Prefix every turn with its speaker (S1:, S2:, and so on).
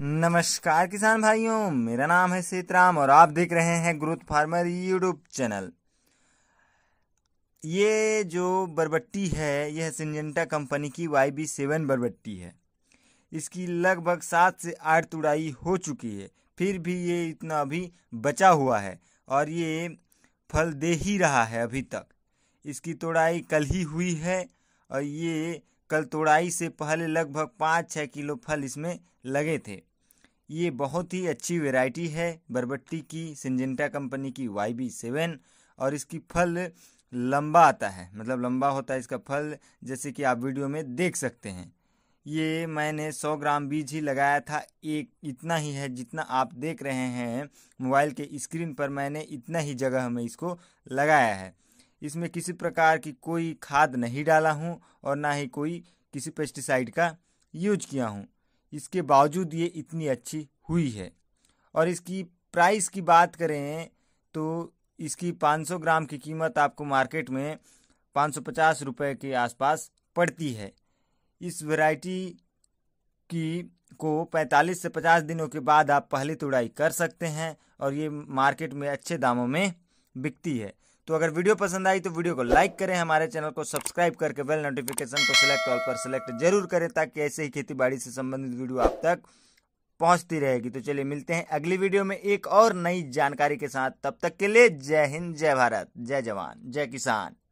S1: नमस्कार किसान भाइयों मेरा नाम है सीताराम और आप देख रहे हैं ग्रोथ फार्मर यूट्यूब चैनल ये जो बरबट्टी है यह सिंजेंटा कंपनी की वाई बी सेवन बरबट्टी है इसकी लगभग सात से आठ तुड़ाई हो चुकी है फिर भी ये इतना अभी बचा हुआ है और ये फल दे ही रहा है अभी तक इसकी तोड़ाई कल ही हुई है और ये कल तोड़ाई से पहले लगभग पाँच छः किलो फल इसमें लगे थे ये बहुत ही अच्छी वैरायटी है बरबट्टी की सिंजेंटा कंपनी की वाई बी सेवन और इसकी फल लंबा आता है मतलब लंबा होता है इसका फल जैसे कि आप वीडियो में देख सकते हैं ये मैंने 100 ग्राम बीज ही लगाया था एक इतना ही है जितना आप देख रहे हैं मोबाइल के स्क्रीन पर मैंने इतना ही जगह में इसको लगाया है इसमें किसी प्रकार की कोई खाद नहीं डाला हूँ और ना ही कोई किसी पेस्टिसाइड का यूज किया हूँ इसके बावजूद ये इतनी अच्छी हुई है और इसकी प्राइस की बात करें तो इसकी 500 ग्राम की कीमत आपको मार्केट में 550 रुपए के आसपास पड़ती है इस वैरायटी की को 45 से 50 दिनों के बाद आप पहले तुड़ाई तो कर सकते हैं और ये मार्केट में अच्छे दामों में बिकती है तो अगर वीडियो पसंद आई तो वीडियो को लाइक करें हमारे चैनल को सब्सक्राइब करके बेल नोटिफिकेशन को सिलेक्ट ऑल पर सिलेक्ट जरूर करें ताकि ऐसे ही खेती बाड़ी से संबंधित वीडियो आप तक पहुंचती रहेगी तो चलिए मिलते हैं अगली वीडियो में एक और नई जानकारी के साथ तब तक के लिए जय हिंद जय भारत जय जवान जय किसान